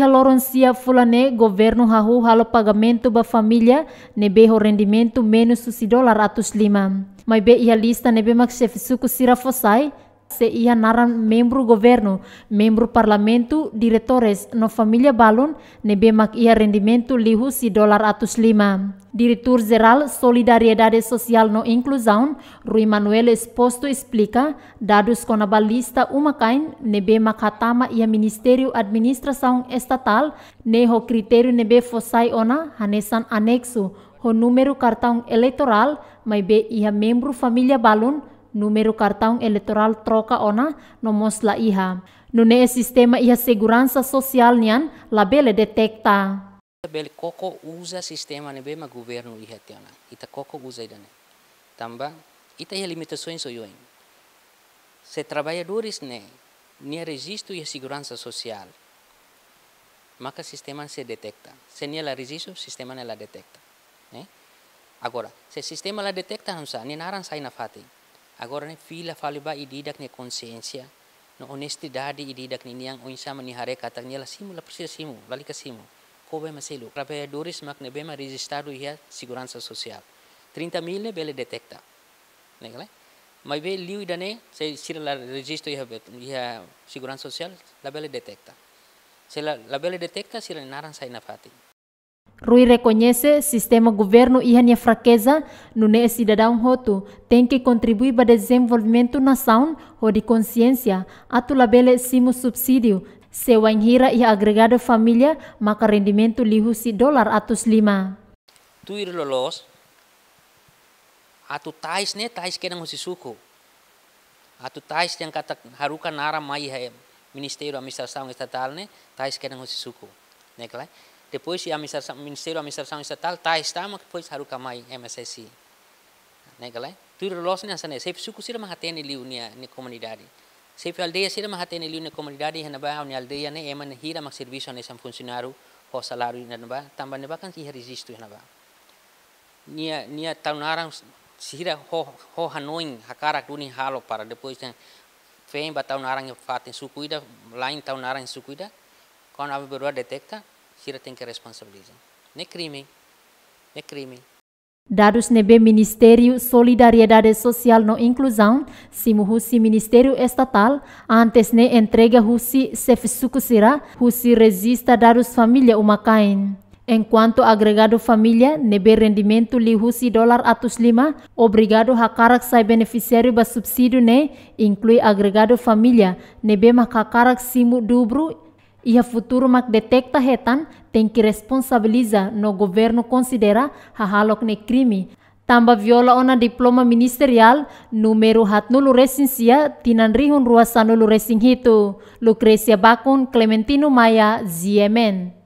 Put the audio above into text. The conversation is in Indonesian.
a loronsia fulane governo Rahu, halo pagamento ba família nebe rendimento menos susi dólar atus lima. Mas be a lista nebe mais chefe suku sira fosai se ia naran membro governo, membro parlamento, diretores no família balun nebe mak ia rendimento lihu si dólar atus lima. Diretor Geral Solidariedade Social no Inclusão, Rui Manuel Exposto explica, dados com a lista uma cain, nebe makatama ia Ministério Administração Estatal, neho critério nebe fossai ona, hanesan anexo, o número cartão eleitoral, mas be ia membro família balun número cartão eleitoral troca ona nomos la iha. Nune sistema iha segurança social nian labele detecta. Labele koko usa sistema nebe ma governo iha tiana. Ita koko usa idane. Tamba ita iha limitações oyoin. Se trabalhadores ne nia registro iha segurança social. Maka sistema se detecta. Se nia la registro, sistema ne la detecta. Né? Agora, se sistema la detecta, não sabe, nem naran sai na fati Agora ne fila faliba ididak ne consciência, no honestidade ididak e ne niang oinsa um mani hare katak ni la simu la precisa simu, la lika simu. Kobe maselu, trabalhadores mak ne bema registrado ia e segurança social. 30 mil ne bele detecta. Negale? Mas be liu idane e se sira la registro ia ia segurança social, la bele detecta. Se la, la bele detecta sira naran sai na fati. Rui reconhece sistema governo e a fraqueza no ne cidadão roto tem que contribuir para desenvolvimento nação ou de consciência, ato labele simo subsídio, sewa hira e agregado família maka rendimento lihu si dolar atus lima. Tu ir lolos, atu tais ne tais kenang husi suku. Atu tais yang kata haruka nara mai ministério administração estatal ne tais kenang husi suku. Neklai. Depois, a administração, o Ministério da Administração Estatal tá está, mas depois Haruka Mai MSSC. Né, galera? Tudo los nessa né, sempre suco sira mahatene liu nia ni comunidade. Sempre aldeia sira mahatene liu na comunidade, e na ba na aldeia né, eman hira mak serviço né sam funcionário, o salário né ba, tamba ne ba kan resisto hena ba. Nia nia taunara sira ho ho hanoin hakara duni halo para depois né, fein ba fatin sucuida, lain taunara sukuida, sucuida, quando a berua detecta, Sira tem que responsabilizar. Não é crime. Não é crime. Dados nebe Ministério Solidariedade Social no Inclusão, simu husi Ministério Estatal, antes ne entrega husi sefisuku sira, husi resista dados família umakain. Enquanto agregado família, nebe rendimento li husi dólar atus lima, obrigado hakarak sai beneficiário ba subsídio ne, inclui agregado família, nebe makakarak simu dubru, Ia a futuro mak detecta hetan tem que responsabiliza no governo considera ne crime. Tamba viola ona diploma ministerial numero hat nulu resinsia tinan rihun nulu resing hitu. Lucrecia Bakun, Clementino Maya, Ziemen.